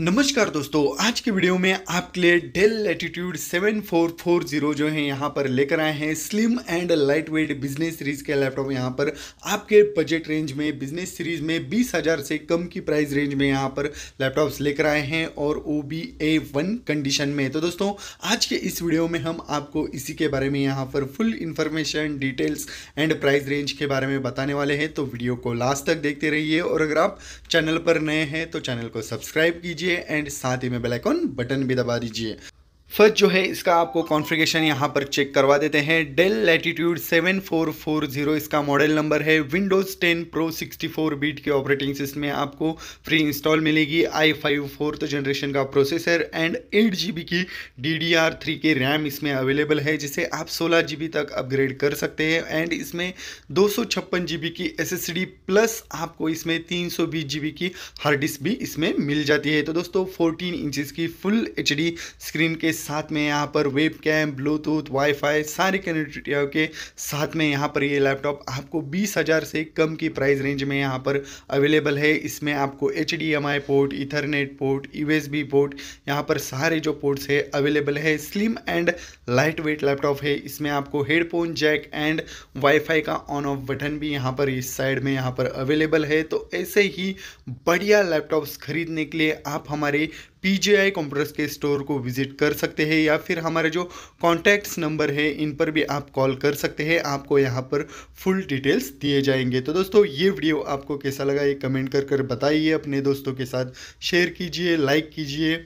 नमस्कार दोस्तों आज के वीडियो में आपके लिए डेल एटीट्यूड 7440 जो है यहाँ पर लेकर आए हैं slim and light weight business series के लैपटॉप यहाँ पर आपके बजट रेंज में बिजनेस सीरीज में 20,000 से कम की प्राइस रेंज में यहाँ पर लैपटॉप्स लेकर आए हैं और O B A one condition में तो दोस्तों आज के इस वीडियो में हम आपको इसी के बारे में यहाँ पर full information details and price range के बारे में बताने वाले हैं तो वीडियो को लास्ट तक देखते रहिए और अगर आप चैनल पर नए हैं तो चैनल को सब्सक्राइब कीजिए दीजिए एंड साथ ही में बेलाइकॉन बटन भी दबा दीजिए फर्स्ट जो है इसका आपको कॉन्फ़िगरेशन यहाँ पर चेक करवा देते हैं डेल लैटीट्यूड 7440 इसका मॉडल नंबर है विंडोज़ 10 प्रो 64 बीट के ऑपरेटिंग सिस्टम में आपको फ्री इंस्टॉल मिलेगी आई फाइव फोर्थ जनरेशन का प्रोसेसर एंड एट जी की डी के रैम इसमें अवेलेबल है जिसे आप सोलह जी तक अपग्रेड कर सकते हैं एंड इसमें दो सौ की एस प्लस आपको इसमें तीन सौ की हार्ड डिस्क भी इसमें मिल जाती है तो दोस्तों फोर्टीन इंचज़ की फुल एच स्क्रीन के साथ में यहाँ पर वेब कैम ब्लूटूथ वाईफाई सारी कनेक्टिविटी के साथ में यहाँ पर ये लैपटॉप आपको बीस हज़ार से कम की प्राइस रेंज में यहाँ पर अवेलेबल है इसमें आपको H port ethernet port U port यहाँ पर सारे जो पोर्ट्स है अवेलेबल है slim and light weight laptop है इसमें आपको हेडफोन जैक एंड वाईफाई का ऑन ऑफ बटन भी यहाँ पर इस साइड में यहाँ पर अवेलेबल है तो ऐसे ही बढ़िया लैपटॉप्स खरीदने के लिए आप हमारे पी जे आई कॉम्प्यूटर्स के स्टोर को विजिट कर सकते हैं या फिर हमारे जो कॉन्टैक्ट्स नंबर है इन पर भी आप कॉल कर सकते हैं आपको यहाँ पर फुल डिटेल्स दिए जाएंगे तो दोस्तों ये वीडियो आपको कैसा लगा ये कमेंट कर कर बताइए अपने दोस्तों के साथ शेयर कीजिए लाइक कीजिए